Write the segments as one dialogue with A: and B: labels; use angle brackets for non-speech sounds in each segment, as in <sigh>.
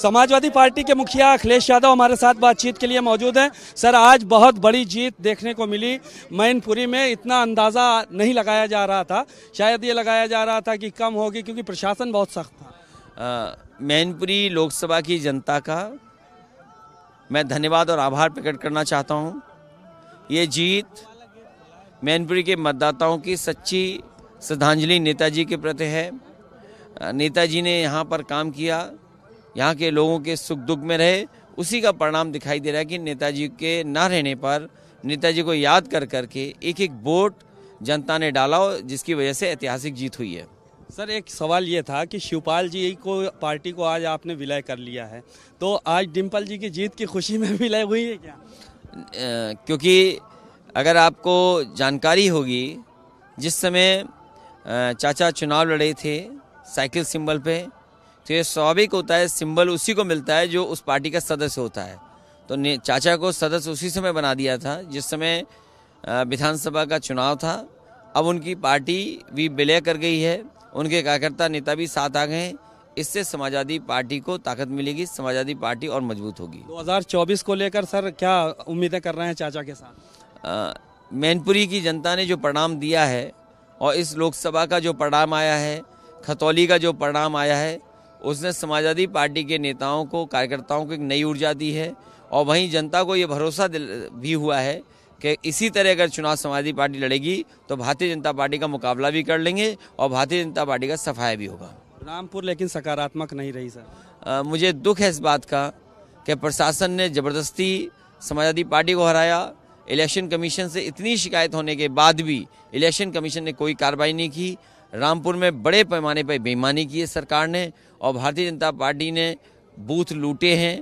A: Samajwadi party के मुखिया अखिलेश यादव हमारे साथ बातचीत के लिए मौजूद हैं सर आज बहुत बड़ी जीत देखने को मिली मैनपुरी में इतना अंदाज़ा नहीं लगाया जा रहा था शायद ये
B: लगाया जा रहा था कि कम होगी क्योंकि प्रशासन बहुत सख्त था मैनपुरी लोकसभा की जनता का मैं धन्यवाद और आभार प्रकट करना चाहता हूँ ये जीत मैनपुरी के मतदाताओं की सच्ची श्रद्धांजलि नेताजी के प्रति है नेताजी ने यहाँ पर काम किया यहाँ के लोगों के सुख दुख में रहे उसी का परिणाम दिखाई दे रहा है कि नेताजी के ना रहने पर नेताजी को याद कर करके एक एक वोट जनता ने डाला जिसकी वजह से ऐतिहासिक जीत हुई है
A: सर एक सवाल ये था कि शिवपाल जी को पार्टी को आज आपने विलय कर लिया
B: है तो आज डिम्पल जी की जीत की खुशी में <laughs> विलय हुई है क्या क्योंकि अगर आपको जानकारी होगी जिस समय चाचा चुनाव लड़े थे साइकिल सिंबल पे तो ये स्वाभाविक होता है सिंबल उसी को मिलता है जो उस पार्टी का सदस्य होता है तो चाचा को सदस्य उसी समय बना दिया था जिस समय विधानसभा का चुनाव था अब उनकी पार्टी भी विलय कर गई है उनके कार्यकर्ता नेता भी साथ आ गए हैं इससे समाजवादी पार्टी को ताकत मिलेगी समाजवादी पार्टी और मजबूत होगी
A: 2024 को लेकर सर क्या उम्मीदें कर रहे हैं चाचा के
B: साथ मैनपुरी की जनता ने जो परिणाम दिया है और इस लोकसभा का जो परिणाम आया है खतौली का जो परिणाम आया है उसने समाजवादी पार्टी के नेताओं को कार्यकर्ताओं को एक नई ऊर्जा दी है और वहीं जनता को ये भरोसा भी हुआ है कि इसी तरह अगर चुनाव समाजवादी पार्टी लड़ेगी तो भारतीय जनता पार्टी का मुकाबला भी कर लेंगे और भारतीय जनता पार्टी का सफाया भी होगा
A: रामपुर लेकिन सकारात्मक नहीं रही सर
B: मुझे दुख है इस बात का कि प्रशासन ने ज़बरदस्ती समाजवादी पार्टी को हराया इलेक्शन कमीशन से इतनी शिकायत होने के बाद भी इलेक्शन कमीशन ने कोई कार्रवाई नहीं की रामपुर में बड़े पैमाने पर बेईमानी की है सरकार ने और भारतीय जनता पार्टी ने बूथ लूटे हैं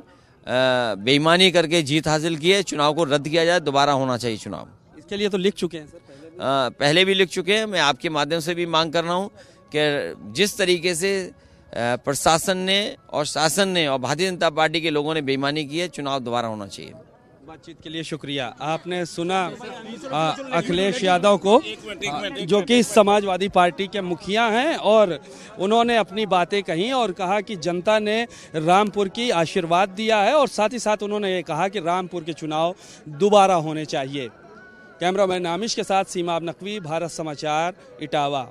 B: बेईमानी करके जीत हासिल की है चुनाव को रद्द किया जाए दोबारा होना चाहिए चुनाव
A: इसके लिए तो लिख चुके हैं सर पहले
B: भी, आ, पहले भी लिख चुके हैं मैं आपके माध्यम से भी मांग कर रहा हूँ कि जिस तरीके से प्रशासन ने और शासन ने और भारतीय जनता पार्टी के लोगों ने बेईमानी की है चुनाव दोबारा होना चाहिए
A: बातचीत के लिए शुक्रिया आपने सुना अखिलेश यादव को जो कि समाजवादी पार्टी के मुखिया हैं और उन्होंने अपनी बातें कही और कहा कि जनता ने रामपुर की आशीर्वाद दिया है और साथ ही साथ उन्होंने ये कहा कि रामपुर के चुनाव दोबारा होने चाहिए कैमरामैन नामिश के साथ सीमा नकवी भारत समाचार इटावा